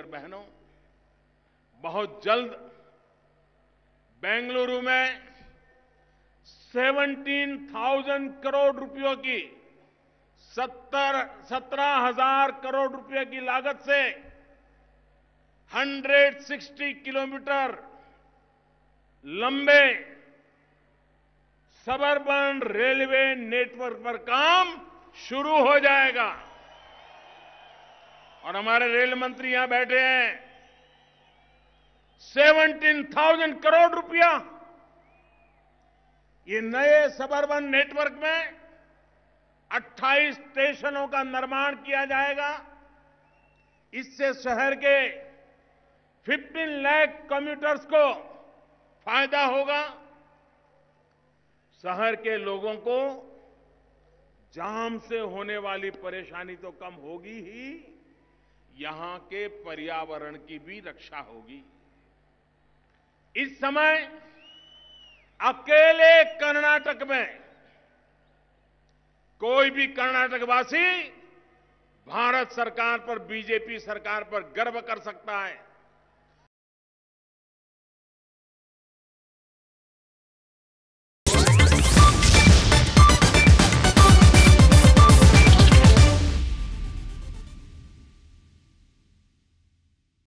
और बहनों बहुत जल्द बेंगलुरु में 17,000 करोड़ रुपयों की सत्तर सत्रह हजार करोड़ रुपये की लागत से 160 किलोमीटर लंबे सबरबन रेलवे नेटवर्क पर काम शुरू हो जाएगा और हमारे रेल मंत्री यहां बैठे हैं सेवनटीन थाउजेंड करोड़ रुपया ये नए सबर्बन नेटवर्क में 28 स्टेशनों का निर्माण किया जाएगा इससे शहर के 15 लाख कम्यूटर्स को फायदा होगा शहर के लोगों को जाम से होने वाली परेशानी तो कम होगी ही यहां के पर्यावरण की भी रक्षा होगी इस समय अकेले कर्नाटक में कोई भी कर्नाटकवासी भारत सरकार पर बीजेपी सरकार पर गर्व कर सकता है